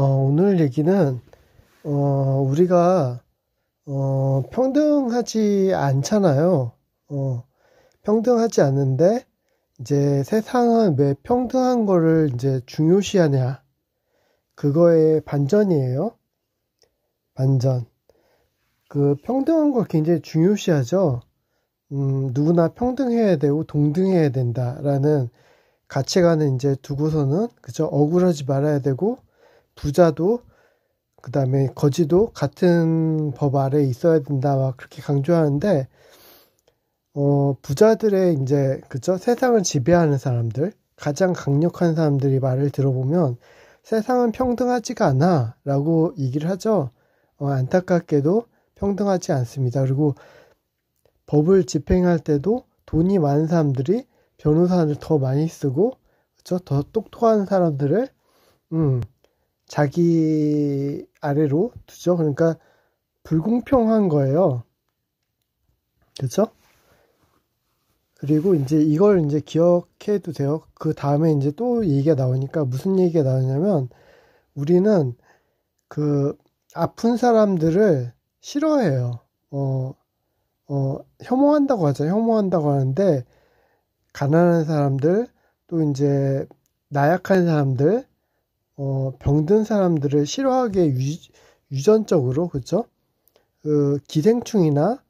어, 오늘 얘기는 어, 우리가 어, 평등하지 않잖아요. 어, 평등하지 않는데 이제 세상은 왜 평등한 거를 이제 중요시하냐 그거의 반전이에요. 반전. 그 평등한 걸 굉장히 중요시하죠. 음, 누구나 평등해야 되고 동등해야 된다라는 가치관을 이제 두고서는 그저 억울하지 말아야 되고 부자도 그 다음에 거지도 같은 법 아래 있어야 된다 그렇게 강조하는데 어, 부자들의 이제 그죠 세상을 지배하는 사람들 가장 강력한 사람들이 말을 들어보면 세상은 평등하지가 않아라고 얘기를 하죠. 어, 안타깝게도 평등하지 않습니다. 그리고 법을 집행할 때도 돈이 많은 사람들이 변호사를 더 많이 쓰고 그쵸? 더 똑똑한 사람들을 음 자기 아래로 두죠. 그러니까 불공평한 거예요. 그렇죠? 그리고 이제 이걸 이제 기억해도 돼요. 그 다음에 이제 또 얘기가 나오니까 무슨 얘기가 나오냐면 우리는 그 아픈 사람들을 싫어해요. 어, 어, 혐오한다고 하죠. 혐오한다고 하는데 가난한 사람들 또 이제 나약한 사람들 어, 병든 사람들을 싫어하게 유, 전적으로 그쵸? 그 기생충이나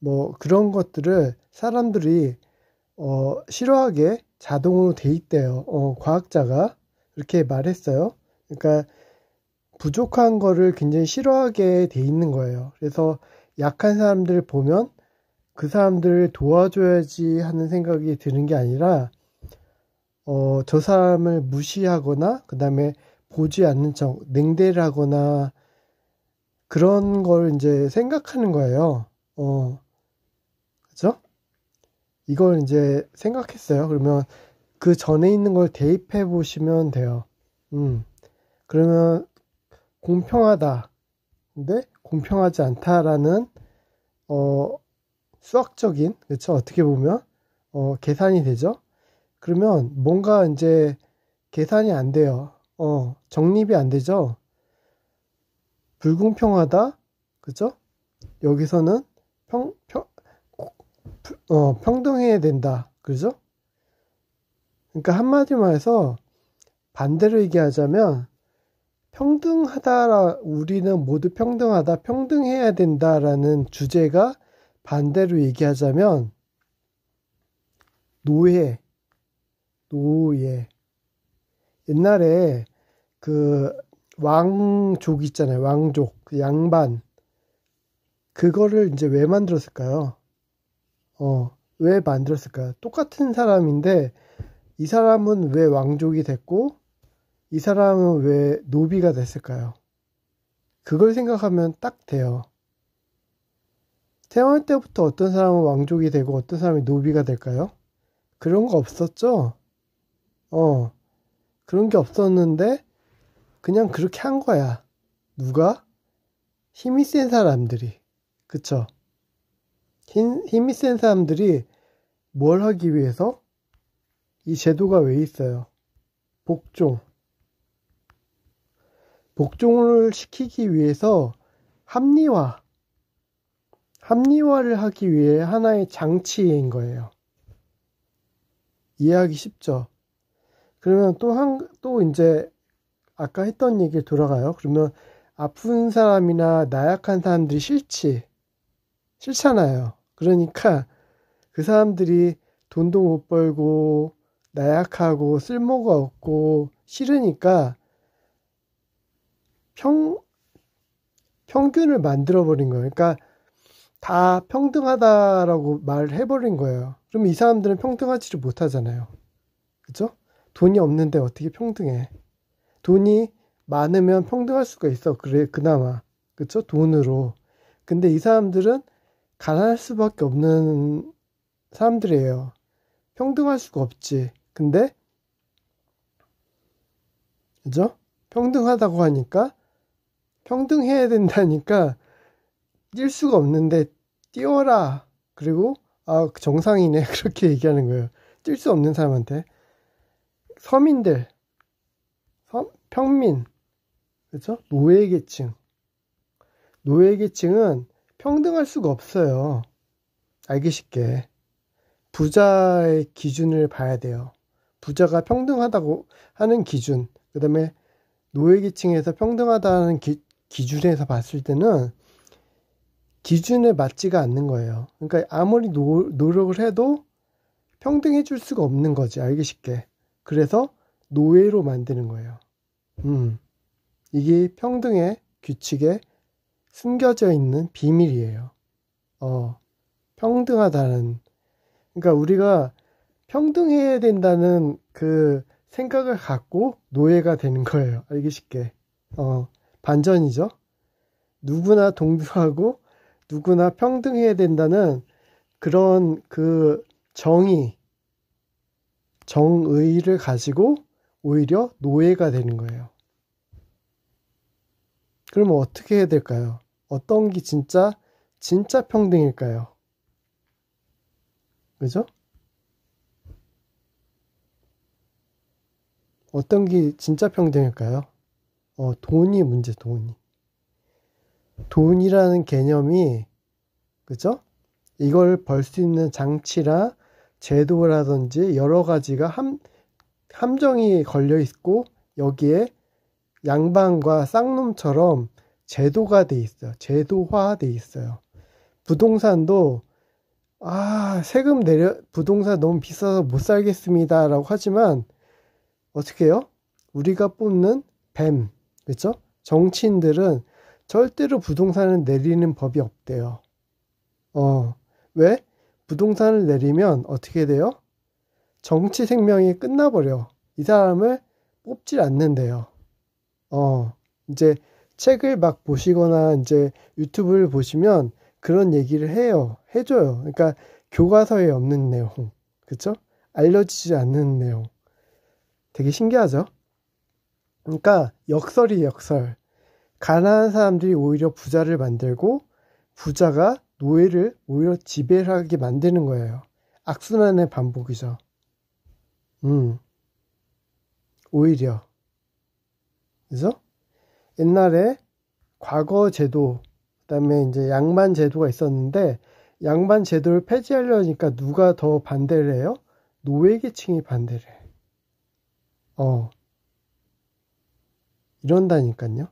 뭐 그런 것들을 사람들이 어, 싫어하게 자동으로 돼 있대요. 어, 과학자가 이렇게 말했어요. 그러니까 부족한 거를 굉장히 싫어하게 돼 있는 거예요. 그래서 약한 사람들을 보면 그 사람들을 도와줘야지 하는 생각이 드는 게 아니라 어, 저 사람을 무시하거나 그 다음에 보지 않는 척, 냉대를 하거나 그런 걸 이제 생각하는 거예요. 어, 그죠? 이걸 이제 생각했어요. 그러면 그 전에 있는 걸 대입해 보시면 돼요. 음, 그러면 공평하다. 근데 공평하지 않다라는, 어, 수학적인, 그렇죠 어떻게 보면, 어, 계산이 되죠? 그러면 뭔가 이제 계산이 안 돼요. 어, 정립이 안 되죠? 불공평하다? 그죠? 여기서는 평, 평, 어, 평등해야 된다. 그죠? 그러니까 한마디만 해서 반대로 얘기하자면 평등하다라, 우리는 모두 평등하다, 평등해야 된다라는 주제가 반대로 얘기하자면 노예, 노예. 옛날에 그 왕족 있잖아요. 왕족, 그 양반. 그거를 이제 왜 만들었을까요? 어, 왜 만들었을까요? 똑같은 사람인데 이 사람은 왜 왕족이 됐고 이 사람은 왜 노비가 됐을까요? 그걸 생각하면 딱 돼요. 태어날 때부터 어떤 사람은 왕족이 되고 어떤 사람이 노비가 될까요? 그런 거 없었죠? 어, 그런 게 없었는데 그냥 그렇게 한 거야. 누가? 힘이 센 사람들이. 그쵸? 힘, 힘이 센 사람들이 뭘 하기 위해서? 이 제도가 왜 있어요? 복종. 복종을 시키기 위해서 합리화. 합리화를 하기 위해 하나의 장치인 거예요. 이해하기 쉽죠? 그러면 또 한, 또 이제 아까 했던 얘기를 돌아가요. 그러면 아픈 사람이나 나약한 사람들이 싫지. 싫잖아요. 그러니까 그 사람들이 돈도 못 벌고 나약하고 쓸모가 없고 싫으니까 평, 평균을 만들어버린 거예요. 그러니까 다 평등하다라고 말해버린 거예요. 그럼 이 사람들은 평등하지를 못하잖아요. 그죠? 돈이 없는데 어떻게 평등해? 돈이 많으면 평등할 수가 있어. 그래, 그나마. 그쵸? 돈으로. 근데 이 사람들은 가난할 수밖에 없는 사람들이에요. 평등할 수가 없지. 근데, 그죠? 평등하다고 하니까, 평등해야 된다니까, 뛸 수가 없는데, 뛰어라. 그리고, 아, 그 정상이네. 그렇게 얘기하는 거예요. 뛸 수 없는 사람한테. 서민들, 어? 평민, 그렇죠? 노예계층. 노예계층은 평등할 수가 없어요. 알기 쉽게. 부자의 기준을 봐야 돼요. 부자가 평등하다고 하는 기준, 그 다음에 노예계층에서 평등하다는 기, 기준에서 봤을 때는 기준에 맞지가 않는 거예요. 그러니까 아무리 노, 노력을 해도 평등해 줄 수가 없는 거지, 알기 쉽게. 그래서 노예로 만드는 거예요. 음. 이게 평등의 규칙에 숨겨져 있는 비밀이에요. 어, 평등하다는. 그러니까 우리가 평등해야 된다는 그 생각을 갖고 노예가 되는 거예요. 알기 쉽게. 어, 반전이죠. 누구나 동등하고 누구나 평등해야 된다는 그런 그 정의, 정의를 가지고 오히려 노예가 되는 거예요. 그러면 어떻게 해야 될까요? 어떤 게 진짜, 진짜 평등일까요? 그죠? 어떤 게 진짜 평등일까요? 어, 돈이 문제, 돈이. 돈이라는 개념이, 그죠? 이걸 벌 수 있는 장치라 제도라든지 여러 가지가 함, 함정이 걸려 있고 여기에 양반과 쌍놈처럼 제도가 돼 있어요. 제도화 돼 있어요. 부동산도 아 세금 내려 부동산 너무 비싸서 못 살겠습니다라고 하지만 어떻게 해요? 우리가 뽑는 뱀 그렇죠? 정치인들은 절대로 부동산을 내리는 법이 없대요. 어 왜? 부동산을 내리면 어떻게 돼요? 정치 생명이 끝나버려. 이 사람을 뽑질 않는데요. 어, 이제 책을 막 보시거나 이제 유튜브를 보시면 그런 얘기를 해요. 해줘요. 그러니까 교과서에 없는 내용. 그쵸? 알려지지 않는 내용. 되게 신기하죠? 그러니까 역설이 역설. 가난한 사람들이 오히려 부자를 만들고 부자가 노예를 오히려 지배하게 만드는 거예요. 악순환의 반복이죠. 음. 오히려. 그래서 옛날에 과거 제도, 그다음에 이제 양반 제도가 있었는데 양반 제도를 폐지하려니까 누가 더 반대를 해요? 노예계층이 반대를 해. 어. 이런다니까요.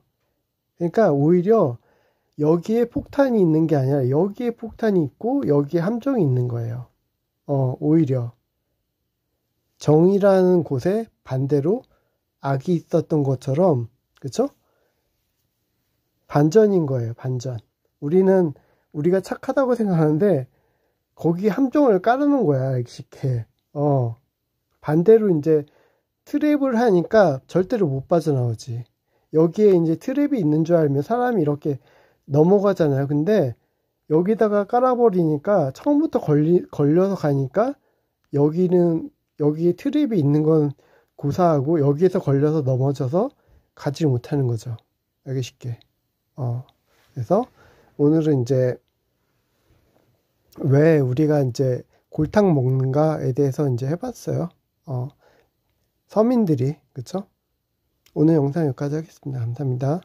그러니까 오히려 여기에 폭탄이 있는 게 아니라 여기에 폭탄이 있고 여기에 함정이 있는 거예요. 어, 오히려. 정이라는 곳에 반대로 악이 있었던 것처럼 그쵸 반전인 거예요. 반전. 우리는 우리가 착하다고 생각하는데 거기 함정을 깔아놓은 거야 쉽게. 어 반대로 이제 트랩을 하니까 절대로 못 빠져나오지. 여기에 이제 트랩이 있는 줄 알면 사람이 이렇게 넘어가잖아요. 근데 여기다가 깔아버리니까 처음부터 걸리, 걸려서 가니까 여기는 여기 트립이 있는 건 고사하고 여기에서 걸려서 넘어져서 가지 못하는 거죠. 알기 쉽게. 어. 그래서 오늘은 이제 왜 우리가 이제 골탕 먹는가에 대해서 이제 해봤어요. 어. 서민들이 그쵸? 오늘 영상 여기까지 하겠습니다. 감사합니다.